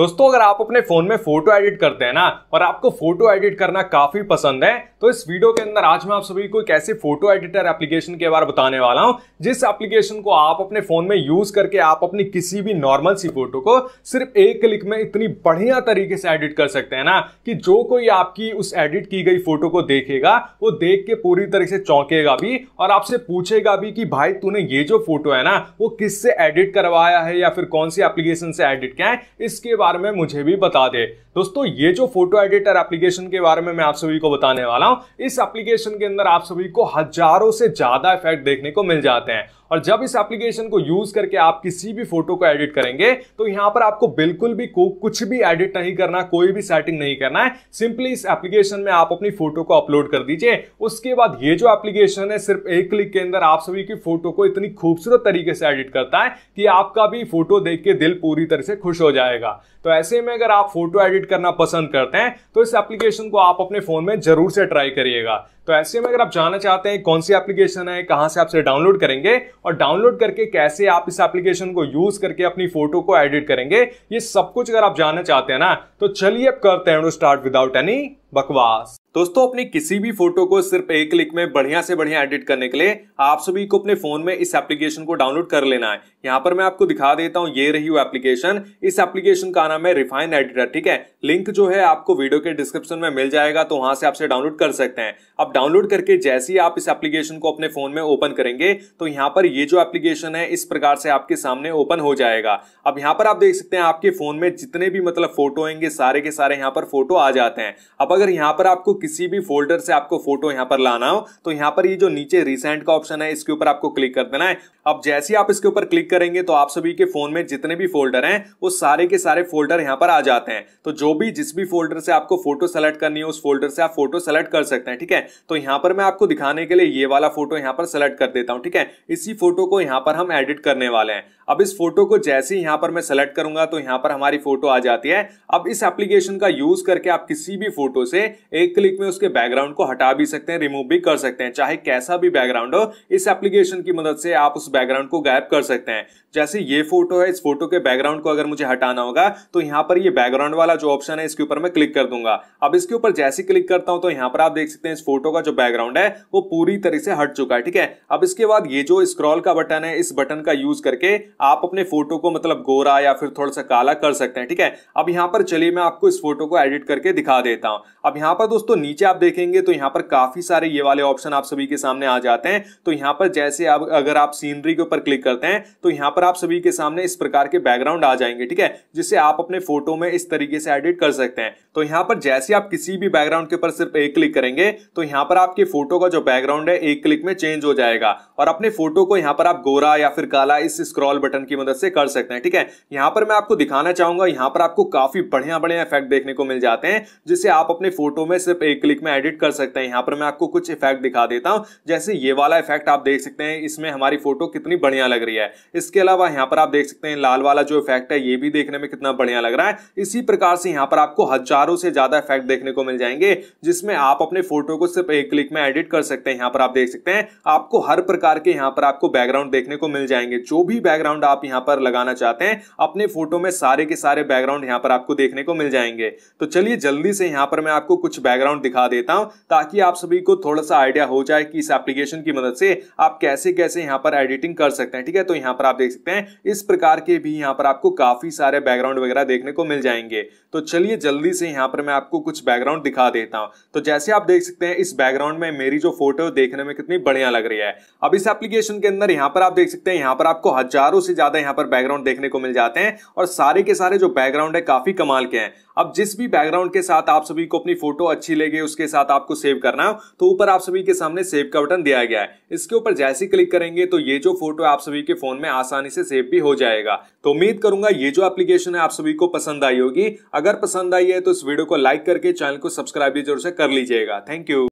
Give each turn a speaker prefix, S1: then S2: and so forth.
S1: दोस्तों अगर आप अपने फोन में फोटो एडिट करते हैं ना और आपको फोटो एडिट करना काफी पसंद है तो इस वीडियो के अंदर आज मैं आप सभी को एक ऐसे फोटो एडिटर एप्लीकेशन के बारे में बताने वाला हूं जिस एप्लीकेशन को आप अपने फोन में यूज करके आप अपनी किसी भी नॉर्मल सी फोटो को सिर्फ एक क्लिक में इतनी बढ़िया तरीके से एडिट कर सकते हैं ना कि जो कोई आपकी उस एडिट की गई फोटो को देखेगा वो देख के पूरी तरह से चौंकेगा भी और आपसे पूछेगा भी कि भाई तूने ये जो फोटो है ना वो किससे एडिट करवाया है या फिर कौन सी एप्लीकेशन से एडिट किया है इसके बारे में मुझे भी बता दे दोस्तों ये जो फोटो एडिटर एप्लीकेशन के बारे में मैं आप सभी को बताने वाला हूं इस एप्लीकेशन के अंदर आप सभी को हजारों से ज्यादा इफेक्ट देखने को मिल जाते हैं और जब इस एप्लीकेशन को यूज करके आप किसी भी फोटो को एडिट करेंगे तो यहाँ पर आपको बिल्कुल भी को कुछ भी एडिट नहीं करना कोई भी सेटिंग नहीं करना है सिंपली इस एप्लीकेशन में आप अपनी फोटो को अपलोड कर दीजिए उसके बाद ये जो एप्लीकेशन है सिर्फ एक क्लिक के अंदर आप सभी की फोटो को इतनी खूबसूरत तरीके से एडिट करता है कि आपका भी फोटो देख के दिल पूरी तरह से खुश हो जाएगा तो ऐसे में अगर आप फोटो एडिट करना पसंद करते हैं तो इस एप्लीकेशन को आप अपने फोन में जरूर से ट्राई करिएगा तो ऐसे में अगर आप जानना चाहते हैं कौन सी एप्लीकेशन है कहां से आप डाउनलोड करेंगे और डाउनलोड करके कैसे आप इस एप्लीकेशन को यूज करके अपनी फोटो को एडिट करेंगे ये सब कुछ अगर आप जानना चाहते हैं ना तो चलिए अब करते हैं स्टार्ट विदाउट एनी बकवास दोस्तों अपनी किसी भी फोटो को सिर्फ एक क्लिक में बढ़िया से बढ़िया एडिट करने के लिए आप सभी को अपने फोन में इस एप्लीकेशन को डाउनलोड कर लेना है यहाँ पर मैं आपको दिखा देता हूँ ये रही वो एप्लीकेशन इस एप्लीकेशन का नाम है रिफाइन एडिटर ठीक है लिंक जो है आपको वीडियो के डिस्क्रिप्शन में मिल जाएगा तो वहां से आपसे डाउनलोड कर सकते हैं अब डाउनलोड करके जैसे ही आप इस एप्लीकेशन को अपने फोन में ओपन करेंगे तो यहाँ पर ये जो एप्लीकेशन है इस प्रकार से आपके सामने ओपन हो जाएगा अब यहाँ पर आप देख सकते हैं आपके फोन में जितने भी मतलब फोटो होंगे सारे के सारे यहाँ पर फोटो आ जाते हैं अब अगर यहाँ पर आपको किसी भी फोल्डर से आपको फोटो यहाँ पर लाना हो तो यहाँ पर ये जो नीचे रिसेंट का ऑप्शन है इसके ऊपर आपको क्लिक कर देना है अब जैसे ही आप इसके ऊपर क्लिक करेंगे तो आप सभी के फोन में जितने भी फोल्डर हैं वो सारे के सारे फोल्डर यहाँ पर आ जाते हैं तो जो भी जिस भी फोल्डर से आपको फोटो सेलेक्ट करनी है उस फोल्डर से आप फोटो सेलेक्ट कर सकते हैं ठीक है तो यहाँ पर मैं आपको दिखाने के लिए ये वाला फोटो यहाँ पर सेलेक्ट कर देता हूँ ठीक है इसी फोटो को यहाँ पर हम एडिट करने वाले हैं अब इस फोटो को जैसे ही यहाँ पर मैं सेलेक्ट करूंगा तो यहाँ पर हमारी फोटो आ जाती है अब इस एप्लीकेशन का यूज करके आप किसी भी फोटो से एक क्लिक में उसके बैकग्राउंड को हटा भी सकते हैं रिमूव भी कर सकते हैं चाहे कैसा भी बैकग्राउंड हो इस एप्लीकेशन की मदद से आप उस बैकग्राउंड को गायब कर सकते हैं जैसे ये फोटो है इस फोटो के बैकग्राउंड को अगर मुझे हटाना होगा तो यहाँ पर ये बैकग्राउंड वाला जो ऑप्शन है इसके ऊपर मैं क्लिक कर दूंगा अब इसके ऊपर जैसे क्लिक करता हूं तो यहाँ पर आप देख सकते हैं इस फोटो का जो बैकग्राउंड है वो पूरी तरह से हट चुका है ठीक है अब इसके बाद ये जो स्क्रॉल का बटन है इस बटन का यूज करके आप अपने फोटो को मतलब गोरा या फिर थोड़ा सा काला कर सकते हैं ठीक है अब यहाँ पर चलिए मैं आपको इस फोटो को एडिट करके दिखा देता हूँ अब यहाँ पर दोस्तों नीचे आप देखेंगे तो यहाँ पर काफी सारे ये वाले ऑप्शन आप सभी के सामने आ जाते हैं तो यहाँ पर जैसे आप अगर आप सीनरी के ऊपर क्लिक करते हैं तो यहाँ पर आप सभी के सामने इस प्रकार के बैकग्राउंड आ जाएंगे ठीक है जिसे आप अपने फोटो में इस तरीके से एडिट कर सकते हैं तो यहाँ पर जैसे आप किसी भी बैकग्राउंड के ऊपर सिर्फ एक क्लिक करेंगे तो यहाँ पर आपके फोटो का जो बैकग्राउंड है एक क्लिक में चेंज हो जाएगा और अपने फोटो को यहाँ पर आप गोरा या फिर काला इस स्क्रॉल बटन की मदद से कर सकते हैं ठीक है यहाँ पर मैं आपको दिखाना चाहूंगा यहाँ पर आपको काफी बढ़िया बढ़िया इफेक्ट देखने को मिल जाते हैं जिसे आप अपने अपनी फोटो में सिर्फ एक क्लिक में एडिट कर सकते हैं यहाँ पर मैं आपको कुछ इफेक्ट दिखा देता हूँ जैसे ये वाला इफेक्ट आप देख सकते हैं इसमें हमारी फोटो कितनी बढ़िया लग रही है इसके अलावा यहाँ पर आप देख सकते हैं लाल वाला जो इफेक्ट है ये भी देखने में कितना बढ़िया लग रहा है इसी प्रकार से यहाँ पर आपको हजारों से ज्यादा इफेक्ट देखने को मिल जाएंगे जिसमें आप अपने फोटो को सिर्फ एक क्लिक में एडिट कर सकते हैं यहाँ पर आप देख सकते हैं आपको हर प्रकार के यहाँ पर आपको बैकग्राउंड देखने को मिल जाएंगे जो भी बैकग्राउंड आप यहाँ पर लगाना चाहते हैं अपने फोटो में सारे के सारे बैकग्राउंड यहाँ पर आपको देखने को मिल जाएंगे तो चलिए जल्दी से यहाँ पर मैं आपको कुछ बैकग्राउंड दिखा देता हूं ताकि आप सभी को थोड़ा सा आइडिया हो जाए कि इस एप्लीकेशन की मदद से आप कैसे कैसे यहां पर एडिटिंग कर सकते हैं ठीक है तो यहां पर आप देख सकते हैं इस प्रकार के भी यहां पर आपको काफ़ी सारे बैकग्राउंड वगैरह देखने को मिल जाएंगे तो चलिए जल्दी से यहां पर मैं आपको कुछ बैकग्राउंड दिखा देता हूं तो जैसे आप देख सकते हैं इस बैकग्राउंड में मेरी जो फोटो देखने में कितनी बढ़िया लग रही है अब इस एप्लीकेशन के अंदर यहां पर आप देख सकते हैं यहां पर आपको हजारों से ज़्यादा यहां पर बैकग्राउंड देखने को मिल जाते हैं और सारे के सारे जो बैकग्राउंड है काफ़ी कमाल के हैं अब जिस भी बैकग्राउंड के साथ आप सभी को अपनी अपनी फोटो अच्छी लगे उसके साथ आपको सेव करना तो ऊपर आप सभी के सामने सेव का बटन दिया गया है इसके ऊपर जैसे क्लिक करेंगे तो ये जो फोटो आप सभी के फोन में आसानी से सेव भी हो जाएगा तो उम्मीद करूंगा ये जो एप्लीकेशन है आप सभी को पसंद आई होगी अगर पसंद आई है तो इस वीडियो को लाइक करके चैनल को सब्सक्राइब भी जरूर से कर लीजिएगा थैंक यू